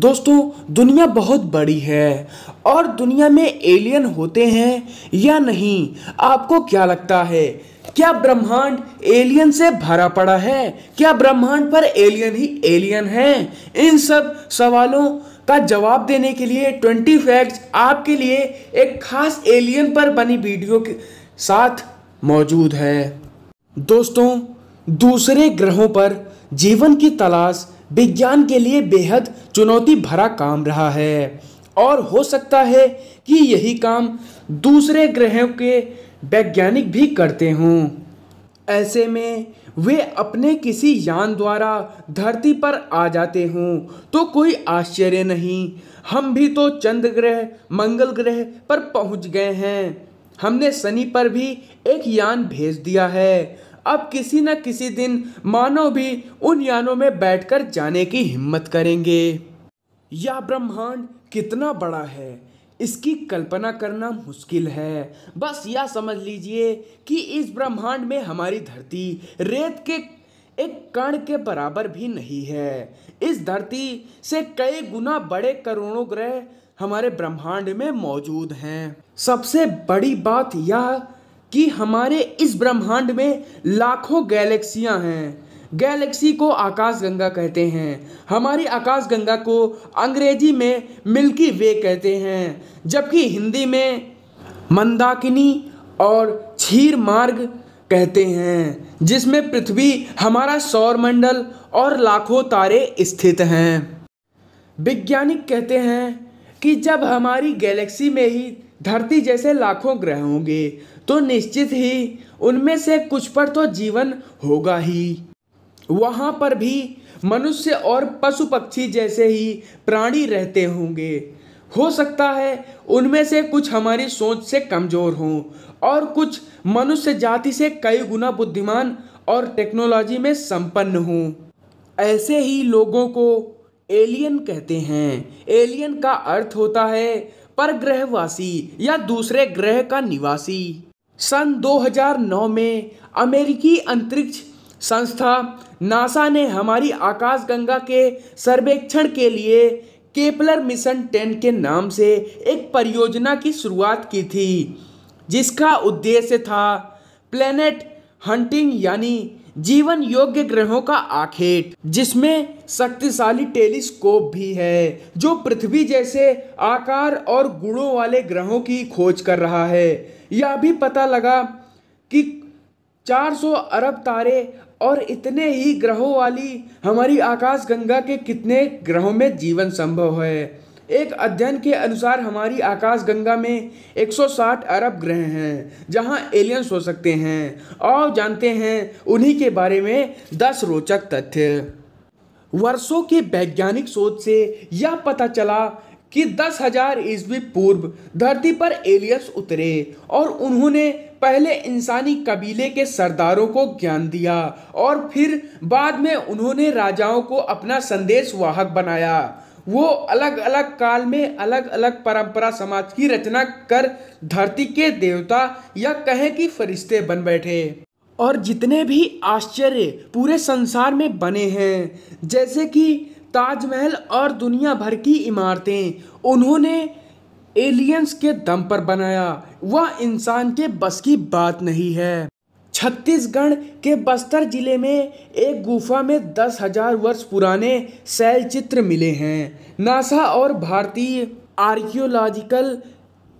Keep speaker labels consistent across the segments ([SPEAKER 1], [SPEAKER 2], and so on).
[SPEAKER 1] दोस्तों दुनिया बहुत बड़ी है और दुनिया में एलियन होते हैं या नहीं आपको क्या लगता है क्या ब्रह्मांड एलियन से भरा पड़ा है क्या ब्रह्मांड पर एलियन ही एलियन हैं इन सब सवालों का जवाब देने के लिए 20 फैक्ट्स आपके लिए एक खास एलियन पर बनी वीडियो के साथ मौजूद है दोस्तों दूसरे ग्रहों पर जीवन की तलाश विज्ञान के लिए बेहद चुनौती भरा काम रहा है और हो सकता है कि यही काम दूसरे ग्रहों के वैज्ञानिक भी करते हों ऐसे में वे अपने किसी यान द्वारा धरती पर आ जाते हों तो कोई आश्चर्य नहीं हम भी तो चंद्र ग्रह मंगल ग्रह पर पहुंच गए हैं हमने शनि पर भी एक यान भेज दिया है अब किसी न किसी दिन मानव भी उन यानों में बैठकर जाने की हिम्मत करेंगे यह ब्रह्मांड कितना बड़ा है इसकी कल्पना करना मुश्किल है बस यह समझ लीजिए कि इस ब्रह्मांड में हमारी धरती रेत के एक कण के बराबर भी नहीं है इस धरती से कई गुना बड़े करोड़ों ग्रह हमारे ब्रह्मांड में मौजूद हैं सबसे बड़ी बात यह कि हमारे इस ब्रह्मांड में लाखों गैलेक्सियां हैं गैलेक्सी को आकाशगंगा कहते हैं हमारी आकाशगंगा को अंग्रेजी में मिल्की वे कहते हैं जबकि हिंदी में मंदाकिनी और क्षीर मार्ग कहते हैं जिसमें पृथ्वी हमारा सौरमंडल और लाखों तारे स्थित हैं वैज्ञानिक कहते हैं कि जब हमारी गैलेक्सी में ही धरती जैसे लाखों ग्रह होंगे तो निश्चित ही उनमें से कुछ पर तो जीवन होगा ही वहाँ पर भी मनुष्य और पशु पक्षी जैसे ही प्राणी रहते होंगे हो सकता है उनमें से कुछ हमारी सोच से कमज़ोर हों और कुछ मनुष्य जाति से कई गुना बुद्धिमान और टेक्नोलॉजी में संपन्न हों ऐसे ही लोगों को एलियन कहते हैं एलियन का अर्थ होता है परग्रहवासी या दूसरे ग्रह का निवासी सन 2009 में अमेरिकी अंतरिक्ष संस्था नासा ने हमारी आकाशगंगा के सर्वेक्षण के लिए केपलर मिशन टेन के नाम से एक परियोजना की शुरुआत की थी जिसका उद्देश्य था प्लेनेट हंटिंग यानी जीवन योग्य ग्रहों का आखेट जिसमें शक्तिशाली टेलीस्कोप भी है जो पृथ्वी जैसे आकार और गुणों वाले ग्रहों की खोज कर रहा है यह भी पता लगा कि 400 अरब तारे और इतने ही ग्रहों वाली हमारी आकाशगंगा के कितने ग्रहों में जीवन संभव है एक अध्ययन के अनुसार हमारी आकाशगंगा में 160 अरब ग्रह हैं जहां एलियंस हो सकते हैं और जानते हैं उन्हीं के बारे में 10 रोचक तथ्य वर्षों के वैज्ञानिक शोध से यह पता चला कि दस हजार ईस्वी पूर्व धरती पर एलियंस उतरे और उन्होंने पहले इंसानी कबीले के सरदारों को ज्ञान दिया और फिर बाद में उन्होंने राजाओं को अपना संदेश वाहक बनाया वो अलग अलग काल में अलग अलग परंपरा समाज की रचना कर धरती के देवता या कहें कि फरिश्ते बन बैठे और जितने भी आश्चर्य पूरे संसार में बने हैं जैसे कि ताजमहल और दुनिया भर की इमारतें उन्होंने एलियंस के दम पर बनाया वह इंसान के बस की बात नहीं है छत्तीसगढ़ के बस्तर जिले में एक गुफा में दस हजार वर्ष पुराने शैल चित्र मिले हैं नासा और भारतीय आर्कियोलॉजिकल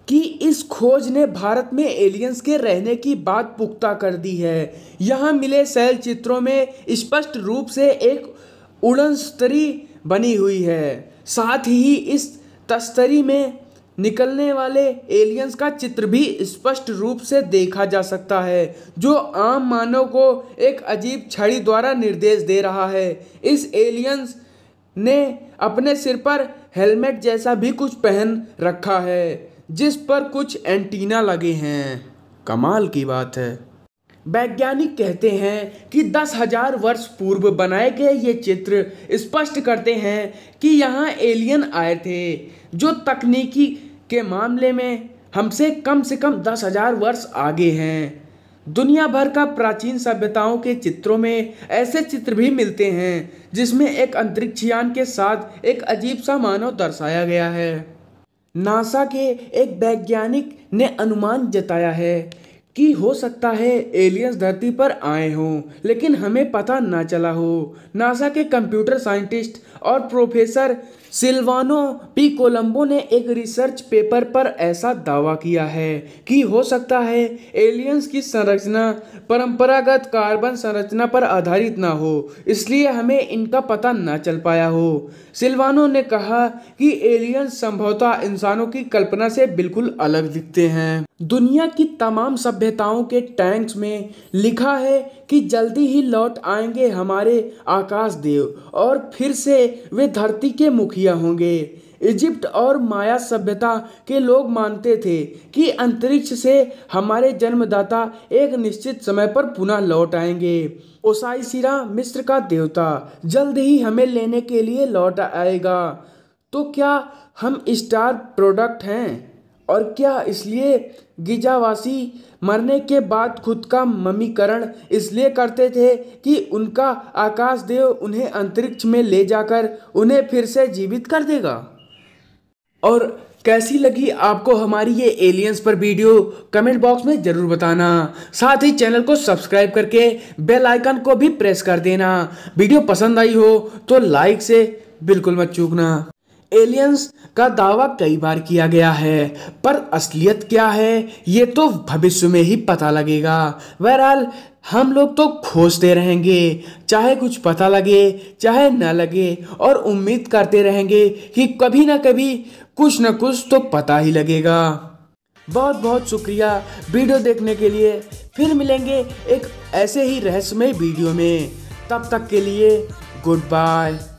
[SPEAKER 1] कि इस खोज ने भारत में एलियंस के रहने की बात पुख्ता कर दी है यहाँ मिले शैल चित्रों में स्पष्ट रूप से एक उड़नस्तरी बनी हुई है साथ ही इस तस्तरी में निकलने वाले एलियंस का चित्र भी स्पष्ट रूप से देखा जा सकता है जो आम मानव को एक अजीब छड़ी द्वारा निर्देश दे रहा है इस एलियंस ने अपने सिर पर हेलमेट जैसा भी कुछ पहन रखा है जिस पर कुछ एंटीना लगे हैं कमाल की बात है वैज्ञानिक कहते हैं कि दस हजार वर्ष पूर्व बनाए गए ये चित्र स्पष्ट करते हैं कि यहाँ एलियन आए थे जो तकनीकी के मामले में हमसे कम से कम दस हजार वर्ष आगे हैं दुनिया भर का प्राचीन सभ्यताओं के चित्रों में ऐसे चित्र भी मिलते हैं जिसमें एक अंतरिक्षयान के साथ एक अजीब सा मानव दर्शाया गया है नासा के एक वैज्ञानिक ने अनुमान जताया है कि हो सकता है एलियंस धरती पर आए हों लेकिन हमें पता ना चला हो नासा के कंप्यूटर साइंटिस्ट और प्रोफेसर सिल्वानो पी कोलंबो ने एक रिसर्च पेपर पर ऐसा दावा किया है कि हो सकता है एलियंस की संरचना परंपरागत कार्बन संरचना पर आधारित ना हो इसलिए हमें इनका पता ना चल पाया हो सिल्वानो ने कहा कि एलियंस संभवतः इंसानों की कल्पना से बिल्कुल अलग दिखते हैं दुनिया की तमाम सभ्य सभ्यताओं के टैंक्स में लिखा है कि जल्दी ही लौट आएंगे हमारे आकाश देव और फिर से वे धरती के मुखिया होंगे इजिप्ट और माया सभ्यता के लोग मानते थे कि अंतरिक्ष से हमारे जन्मदाता एक निश्चित समय पर पुनः लौट आएंगे ओसाइसिरा मिस्र का देवता जल्द ही हमें लेने के लिए लौट आएगा तो क्या हम स्टार प्रोडक्ट हैं और क्या इसलिए गिजावासी मरने के बाद खुद का ममीकरण इसलिए करते थे कि उनका आकाशदेव उन्हें अंतरिक्ष में ले जाकर उन्हें फिर से जीवित कर देगा और कैसी लगी आपको हमारी ये एलियंस पर वीडियो कमेंट बॉक्स में ज़रूर बताना साथ ही चैनल को सब्सक्राइब करके बेल आइकन को भी प्रेस कर देना वीडियो पसंद आई हो तो लाइक से बिल्कुल मत चूकना एलियंस का दावा कई बार किया गया है पर असलियत क्या है ये तो भविष्य में ही पता लगेगा बहरहाल हम लोग तो खोजते रहेंगे चाहे कुछ पता लगे चाहे ना लगे और उम्मीद करते रहेंगे कि कभी ना कभी कुछ ना कुछ तो पता ही लगेगा बहुत बहुत शुक्रिया वीडियो देखने के लिए फिर मिलेंगे एक ऐसे ही रहस्यमय वीडियो में तब तक के लिए गुड बाय